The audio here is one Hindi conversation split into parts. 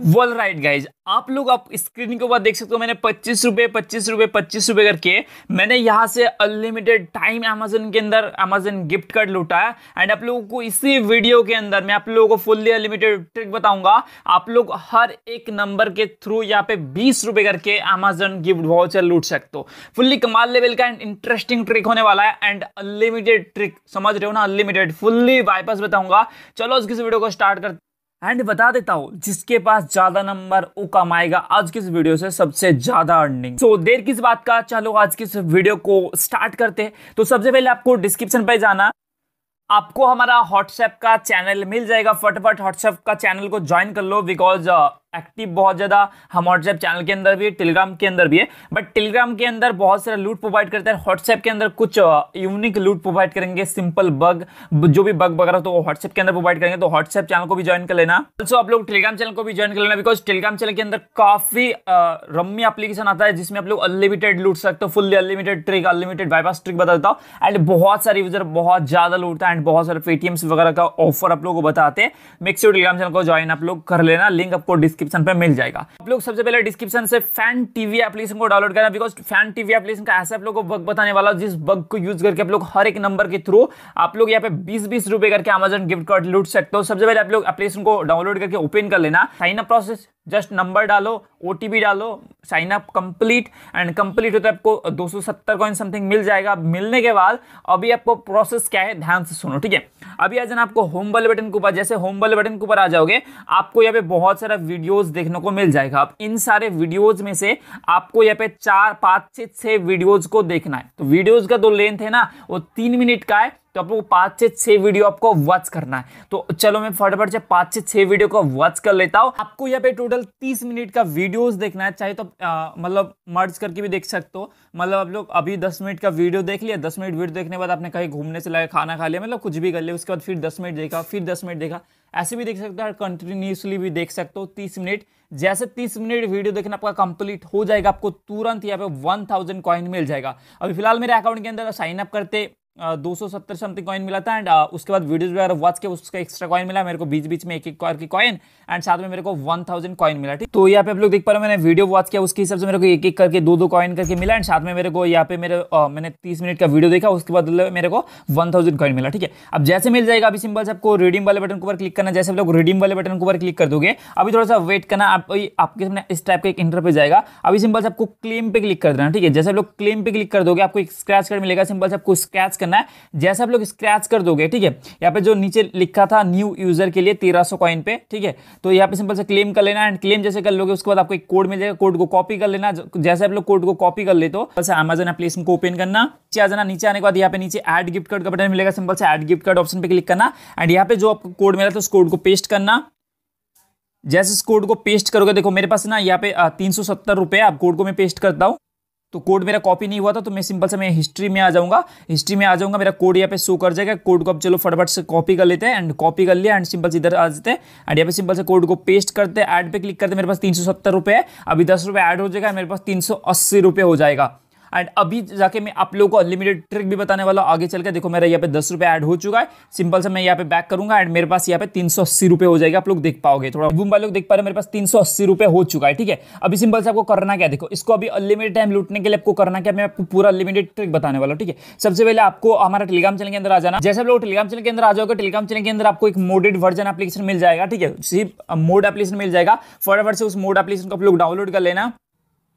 वेल राइट गाइज आप लोग आप स्क्रीन के ऊपर देख सकते हो मैंने पच्चीस रुपये पच्चीस रुपये पच्चीस रुपये करके मैंने यहाँ से अनलिमिटेड टाइम अमेजन के अंदर अमेजन गिफ्ट कार्ड लुटाया एंड आप लोगों को इसी वीडियो के अंदर मैं आप लोगों को फुल्ली अनलिमिटेड ट्रिक बताऊंगा आप लोग हर एक नंबर के थ्रू यहाँ पे बीस रुपये करके अमेजन गिफ्ट वाउचर लूट सकते हो फुल्ली कमाल लेवल का एंड इंटरेस्टिंग ट्रिक होने वाला है एंड अनलिमिटेड ट्रिक समझ रहे हो ना अनलिमिटेड फुल्ली वाइपस बताऊंगा चलो उसकी वीडियो को स्टार्ट करते एंड बता देता हूँ जिसके पास ज्यादा नंबर वो कमाएगा आज की इस वीडियो से सबसे ज्यादा अर्निंग सो so, देर किस बात का चलो आज की इस वीडियो को स्टार्ट करते हैं तो सबसे पहले आपको डिस्क्रिप्शन पे जाना आपको हमारा व्हाट्सएप का चैनल मिल जाएगा फटाफट व्हाट्सएप का चैनल को ज्वाइन कर लो बिकॉज एक्टिव बहुत ज़्यादा हम व्हाट्सएप चैनल के अंदर भी है टेलीग्राम के अंदर भी है बट टेलीग्राम के अंदर बहुत सारा लूट प्रोवाइड करते हैं व्हाट्सएप के अंदर कुछ यूनिक लूट प्रोवाइड करेंगे सिंपल बग जो भी बग वगैरह तो व्हाट्सएप के अंदर प्रोवाइड करेंगे तो व्हाट्सएप चैनल को भी ज्वाइन कर लेना ऑल्सो आप लोग टेलीग्राम चैनल को भी ज्वाइन कर लेना बिकॉज टेलीग्राम चैनल के अंदर काफ़ी रम्मी अपलीकेशन आता है जिसमें आप लोग अनलिमिटेड लूट सकते हो fully unlimited trick unlimited bypass trick बता देता हूँ एंड बहुत सारे यूजर बहुत ज़्यादा लूटता है एंड बहुत सारे पेटीएम्स वगैरह का ऑफर आप लोग को बताते हैं मेक्स टेलीग्राम चैनल को ज्वाइन आप लोग कर लेना लिंक आपको डिस्क्रिप डिस्क्रिप्शन पे मिल जाएगा आप लोग सबसे पहले डिस्क्रिप्शन से फैन टीवी एप्लीकेशन को डाउनलोड करना बिकॉज फैन टीवी एप्लीकेशन का ऐसा आप लोग को बग बताने वाला जिस बग को यूज करके आप लोग हर एक नंबर के थ्रू आप लोग यहाँ पे बीस बीस रुपए करके अमेजन गिफ्ट कार्ड लूट सकते हो सबसे पहले आप लोग एप्लीकेशन को डाउनलोड करके ओपन कर लेना sign up process just number डालो ओ डालो sign up complete and complete होता है आपको 270 कॉइन समथिंग मिल जाएगा मिलने के बाद अभी आपको प्रोसेस क्या है ध्यान से सुनो ठीक है अभी आज जाना आपको होम बल बटन के ऊपर जैसे होम बल बटन के ऊपर आ जाओगे आपको यहाँ पे बहुत सारा वीडियो वीडियोस देखने को मिल जाएगा अब इन सारे वीडियोस में से आपको यहाँ पे चार पांच से छह वीडियोस को देखना है तो वीडियोस का जो लेंथ है ना वो तीन मिनट का है तो आपको पांच से छह वीडियो आपको वॉच करना है तो चलो मैं फटाफट से पांच से छह वीडियो को वॉच कर लेता हूं आपको यहाँ पे टोटल तीस मिनट का वीडियोस देखना है चाहे तो मतलब मर्ज करके भी देख सकते हो मतलब आप लोग अभी दस मिनट का वीडियो देख लिया दस मिनट वीडियो देखने के बाद आपने कहीं घूमने से लगा खाना खा लिया मतलब कुछ भी कर लिया उसके बाद फिर दस मिनट देखा फिर दस मिनट देखा ऐसे भी देख सकते हो कंटिन्यूसली भी देख सकते हो तीस मिनट जैसे तीस मिनट वीडियो देखना आपका कंप्लीट हो जाएगा आपको तुरंत यहाँ पे वन थाउजेंड कॉइन मिल जाएगा अभी फिलहाल मेरे अकाउंट के अंदर साइन अप करते दो सौ सत्तर समथिंग कॉइन मिला था एंड उसके बाद वीडियोज वगैरह वॉच के उसका एक्स्ट्रा कॉइन मिला मेरे को बीच बीच में एक एक कॉर की कॉइन एंड साथ में मेरे को वन थाउजेंड कॉइन मिला ठीक तो यहाँ पे आप लोग देख पा रहे हो मैंने वीडियो वॉच किया उसके हिसाब से मेरे को एक एक करके दो दो कॉइन करके मिला एंड साथ में मेरे को यहाँ पे मेरे आ, मैंने तीस मिनट का वीडियो देखा उसके बाद मेरे को वन थाउजेंड कॉइन मिला ठीक है अब जैसे मिल जाएगा अभी सिंपल से आपको रिडीम वाले बटन के ऊपर क्लिक करना जैसे आप लोग रिडीम वाले बटन के ऊपर क्लिक कर दोगे अभी थोड़ा सा वेट करना आप आपके सामने इस टाइप का एक इंटर पर जाएगा अभी सिंपल से आपको क्लेम पे क्लिक कर देना ठीक है जैसे आप लोग क्लेम पे क्लिक कर दोगे आपको एक स्क्रैच कार्ड मिलेगा सिंपल से आपको स्क्रैच करना है जैसे आप लोग स्क्रैच कर दोगे ठीक है यहाँ पे जो नीचे लिखा था न्यू यूजर के लिए तेरह सौ कॉइन पे ठीक है तो यहाँ पे सिंपल से क्लेम कर लेना एंड क्लेम जैसे कर लोगे उसके बाद आपको एक कोड मिल जाएगा कोड को कॉपी कर लेना जैसे आप लोग कोड को कॉपी कर लेते हो बस अमेजन एप्लीकेशन को ओपन करना आ जाना नीचे आने के बाद यहाँ पे नीचे एड गिफ्ट कार्ड का बटन मिलेगा सिंपल से एड गिफ्ट कार्ड ऑप्शन पे क्लिक करना एंड यहाँ पे जो आपको कोड मिला था उस कोड को पेस्ट करना जैसे इस कोड को पेस्ट करोगे देखो मेरे पास ना यहाँ पे तीन सौ सत्तर रुपये आप कोड को मैं पेस्ट करता हूँ तो कोड मेरा कॉपी नहीं हुआ था तो मैं सिंपल से मैं हिस्ट्री में आ जाऊंगा हिस्ट्री में आ जाऊंगा मेरा कोड यहाँ पे शो कर जाएगा कोड को अब चलो फटाफट से कॉपी कर लेते हैं एंड कॉपी कर लिया एंड सिंपल से इधर आ जाते हैं एंड यहाँ पे सिंपल से कोड को पेस्ट करते हैं ऐड पे क्लिक करते मेरे पास तीन सौ सत्तर रुपये है अभी दस रुपये ऐड हो जाएगा मेरे पास तीन सौ अस्सी रुपये हो जाएगा एंड अभी जाके मैं आप लोगों को अनलिमिटेड ट्रिक भी बताने वाला आगे चल के देखो मेरा यहाँ पे दस रुपये ऐड हो चुका है सिंपल से मैं यहाँ पे बैक करूंगा एंड मेरे पास यहाँ पे तीन सौ अस्सी रुपए हो जाएगा आप लोग देख पाओगे थोड़ा बूम वाले लोग देख पा रहे मेरे पास तीन सौ अस्सी रुपये हो चुका है ठीक है अभी सिंपल से आपको करना क्या देखो इसको अभी अनलिमिटेड टाइम लूटने के लिए आपको करना क्या मैं आपको पूरा अनलिमिटेड ट्रिक बताने वाला हूँ ठीक है सबसे पहले आपको हमारा टेलीग्राम चैनल के अंदर आ जाना जैसे आप लोग टेलीग्राम चैनल के अंदर आ जाओगे टेलीग्राम चैनल के अंदर आपको एक मोडेड वर्जन एप्लीकेशन मिल जाएगा ठीक है सिर्फ मोड एप्लीकेशन मिल जाएगा फटाफट से उस मोड एप्लीकेशन को आप लोग डाउनलोड कर लेना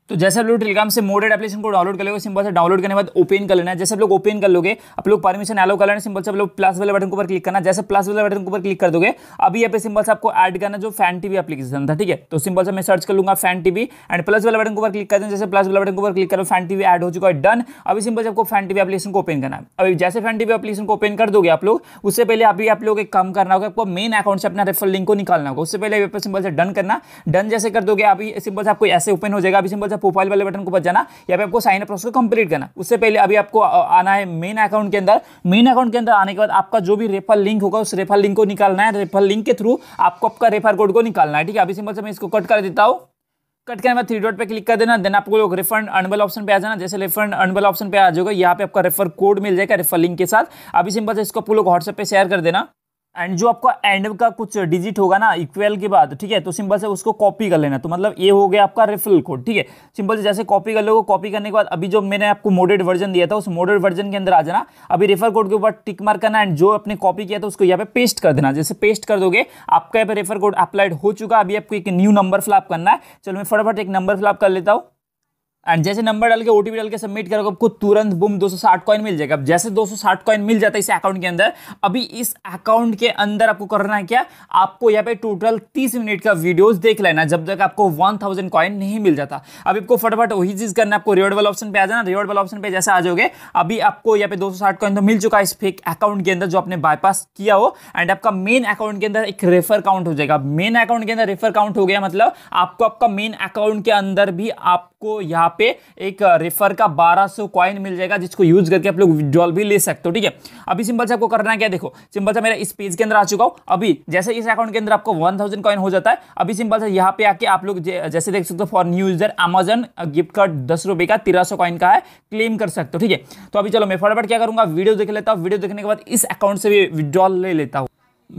तो जैसे आप लोग टेलीग्राम से मोडेड एप्लीकेशन को डाउनलोड कर लेंगे सिंपल से डाउनलोड करने के बाद ओपन कर लेना है जैसे आप लोग ओपन कर लोगे आप लोग परमिशन एलो कर लेना सिंपल से आप लोग प्लस वाले बटन के ऊपर क्लिक करना जैसे प्लस वाले बटन के ऊपर क्लिक कर दोगे अभी यहाँ पे सिंपल से आपको ऐड करना जो फैन टीवी एप्लीकेशन था ठीक है तो सिंपल से मैं सर्च कर लूंगा फैन टीवी एंड प्लस वाले बटन के ऊपर क्लिक कर दें जैसे प्लस वाले बटन के ऊपर क्लिक करो फैन टीवी एड हो चुका है डन अभी सिंपल से आपको फैन टीवी एप्लीकेशन को ओपन करना है अभी जैसे फैन टीवी एप्लीकेशन को ओपन कर दोगे आप लोग उससे पहले अभी आप लोग एक काम करना होगा आपको मेन अकाउंट से अपना रेफर लिंक को निकालना होगा उससे पहले सिंपल से डन करना डन जैसे कर दोगे अभी सिंपल से आपको ऐसे ओपन हो जाएगा अभी सिंपल से है प्रोफाइल वाले बटन को बच जाना या फिर आपको साइन अप प्रोसेस कंप्लीट करना उससे पहले अभी आपको आना है मेन अकाउंट के अंदर मेन अकाउंट के अंदर आने के बाद आपका जो भी रेफर लिंक होगा उस रेफर लिंक को निकालना है रेफर लिंक के थ्रू आपको आपका रेफर कोड को निकालना है ठीक है अभी सिंपल से मैं इसको कट कर देता हूँ कट करने के बाद थ्री डॉट पे क्लिक कर देना देन आपको लोग रिफंड अनबल ऑप्शन पे आ जाना जैसे रिफंड अनबल ऑप्शन पे आ जाएगा यहाँ पे आपका रेफर कोड मिल जाएगा रेफर लिंक के साथ अभी सिंपल से इसको आप लोग व्हाट्सएप पे शेयर कर देना एंड जो आपका एंड का कुछ डिजिट होगा ना इक्वल के बाद ठीक है तो सिंपल से उसको कॉपी कर लेना तो मतलब ये हो गया आपका रेफरल कोड ठीक है सिंपल से जैसे कॉपी कर लोगे कॉपी करने के बाद अभी जो मैंने आपको मोडेड वर्जन दिया था उस मोडेड वर्जन के अंदर आ जाना अभी रेफर कोड के ऊपर टिक मार करना एंड जो आपने कॉपी किया था उसको यहाँ पे पेस्ट कर देना जैसे पेस्ट कर दोगे आपका यहाँ पे रेफर कोड अप्लाइड हो चुका अभी आपको एक न्यू नंबर फ्लाप करना है चलो मैं फटाफट एक नंबर फ्लाप कर लेता हूँ एंड जैसे नंबर डाल के ओटीपी डाल के सबमिट करोगे आपको तुरंत बुम 260 कॉइन मिल जाएगा अब जैसे 260 कॉइन मिल जाता है इस अकाउंट के अंदर अभी इस अकाउंट के अंदर आपको करना है क्या आपको यहाँ पे टोटल 30 मिनट का वीडियोस देख लेना जब तक आपको 1000 कॉइन नहीं मिल जाता अभी आपको फटाफट वही चीज करना आपको रिवर्ड वाला ऑप्शन पे आ जाना रिवर्ड वाला ऑप्शन पे जैसे आ जाओगे अभी आपको यहाँ पे दो कॉइन तो मिल चुका है इस फेक अकाउंट के अंदर जो आपने बायपास किया हो एंड आपका मेन अकाउंट के अंदर एक रेफर काउंट हो जाएगा मेन अकाउंट के अंदर रेफर काउंट हो गया मतलब आपको आपका मेन अकाउंट के अंदर भी आपको यहाँ पे एक रेफर का 1200 कॉइन मिल जाएगा जिसको यूज करके आप लोग विड्रॉल भी ले सकते हो ठीक है अभी सिंपल से आपको करना है क्या देखो सिंपल से मेरा इस पेज के अंदर आ चुका हूँ अभी जैसे इस अकाउंट के अंदर आपको वन थाउजेंड कॉइन हो जाता है अभी सिंपल से यहाँ पे आके आप लोग जैसे देख सकते हो for new user Amazon gift card दस रुपए का तेरह सौ कॉइन का है क्लेम कर सकते हो ठीक है तो अभी चलो मैं फटाफट क्या करूंगा वीडियो देख लेता हूँ वीडियो देखने के बाद इस अकाउंट से भी विड्रॉल ले लेता हूँ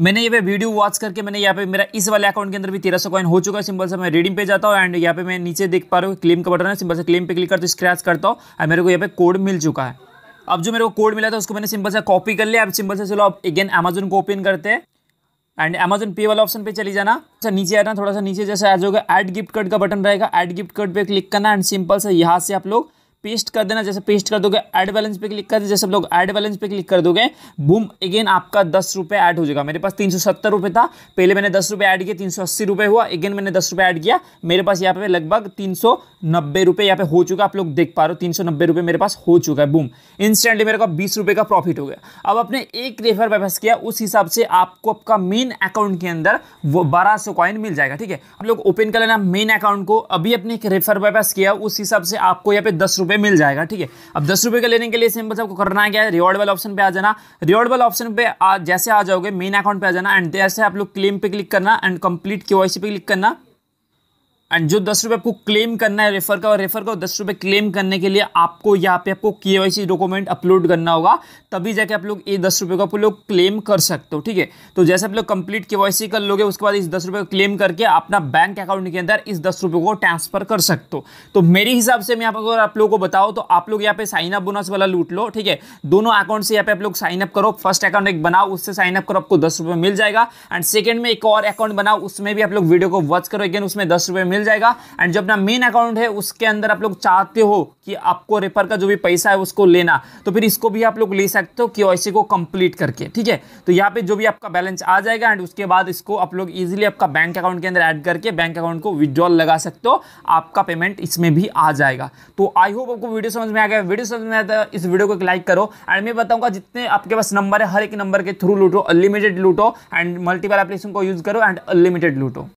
मैंने ये पे वीडियो वॉच करके मैंने यहाँ पे मेरा इस वाले अकाउंट के अंदर भी तेरह सौ कॉइन हो चुका है सिंपल से मैं रीडिंग पे जाता हूँ एंड यहाँ पे मैं नीचे देख पा रहा हूँ क्लेम का बटन है सिंपल से क्लेम पे क्लिक करता हूँ स्क्रैच करता हूँ और मेरे को यहाँ पे कोड मिल चुका है अब जो मेरे को कोड मिला था उसको मैंने सिंपल से कॉपी कर लिया अब सिंपल से चलो आप अगेन अमेजन को ओपन करते हैं एंड अमेजन पे वाला ऑप्शन पे चली जाना अच्छा नीचे आना थोड़ा सा नीचे जैसे आ जाओगे ऐड गिफ्ट कार्ड का बटन रहेगा ऐड गिफ्ट कार्ड पे क्लिक करना एंड सिंपल से यहाँ से आप लोग पेस्ट कर देना जैसे पेस्ट कर दोगे एड बैलेंस पे क्लिक कर जैसे लोग एड बैलेंस पे क्लिक कर दोगे बूम अगेन आपका दस रुपये ऐड हो जाएगा मेरे पास तीन सौ सत्तर रुपये था पहले मैंने दस रुपये ऐड किया तीन सौ अस्सी रुपये हुआ अगेन मैंने दस रुपये ऐड किया मेरे पास यहाँ पे लगभग तीन सौ नब्बे रुपये यहाँ पे हो चुका आप लोग देख पा रहे हो तीन सौ नब्बे रुपये मेरे पास हो चुका है बूम इंस्टेंटली मेरे को बीस रुपये का प्रॉफिट हो गया अब आपने एक रेफर वापस किया उस हिसाब से आपको आपका मेन अकाउंट के अंदर वो बारह सौ कॉइन मिल जाएगा ठीक है आप लोग ओपन कर लेना मेन अकाउंट को अभी अपने एक रेफर वापस किया उस हिसाब से आपको यहाँ पे दस रुपये मिल जाएगा ठीक है अब दस रुपये का लेने के लिए सिंपल सबको करना है क्या है रिवॉर्ड वाले ऑप्शन पे आ जाना रिवॉर्ड वाले ऑप्शन पे आ, जैसे आ जाओगे मेन अकाउंट पे आ जाना एंड जैसे आप लोग क्लेम पे क्लिक करना एंड कंप्लीट के पे क्लिक करना एंड जो दस रुपये आपको क्लेम करना है रेफर का और रेफर का दस रुपये क्लेम करने के लिए आपको यहाँ पे आपको के वाई सी डॉक्यूमेंट अपलोड करना होगा तभी जाके आप लोग ये दस रुपये को आप लोग क्लेम कर सकते हो ठीक है तो जैसे आप लोग कंप्लीट के वाई सी कर लोगे उसके बाद इस दस रुपये को क्लेम करके अपना बैंक अकाउंट के अंदर इस दस रुपये को ट्रांसफर कर सकते हो तो मेरे हिसाब से मैं यहाँ आप लोगों को बताओ तो आप लोग यहाँ पे साइन अप बोनस वाला लूट लो ठीक है दोनों अकाउंट से यहाँ पे आप लोग साइन अप करो फर्स्ट अकाउंट एक बनाओ उससे साइन अप करो आपको दस रुपए मिल जाएगा एंड सेकेंड में एक और अकाउंट बनाओ उसमें भी आप लोग वीडियो को वॉच करो अगेन उसमें दस रुपए मिल मिल जाएगा एंड जो अपना मेन अकाउंट है उसके अंदर आप लोग चाहते हो कि आपको रेफर का जो भी पैसा है उसको लेना तो फिर इसको भी आप लोग ले सकते हो कि वैसे को कंप्लीट करके ठीक है तो यहाँ पे जो भी आपका बैलेंस आ जाएगा एंड उसके बाद इसको आप लोग इजिली आपका बैंक अकाउंट के अंदर ऐड करके बैंक अकाउंट को विदड्रॉल लगा सकते हो आपका पेमेंट इसमें भी आ जाएगा तो आई होप आपको वीडियो समझ में आ गया वीडियो समझ में आया था इस वीडियो को एक लाइक करो एंड मैं बताऊंगा जितने आपके पास नंबर है हर एक नंबर के थ्रू लूटो अनलिमिटेड लूटो एंड मल्टीपल एप्लीकेशन को यूज़ करो एंड अनलिमिटेड लूटो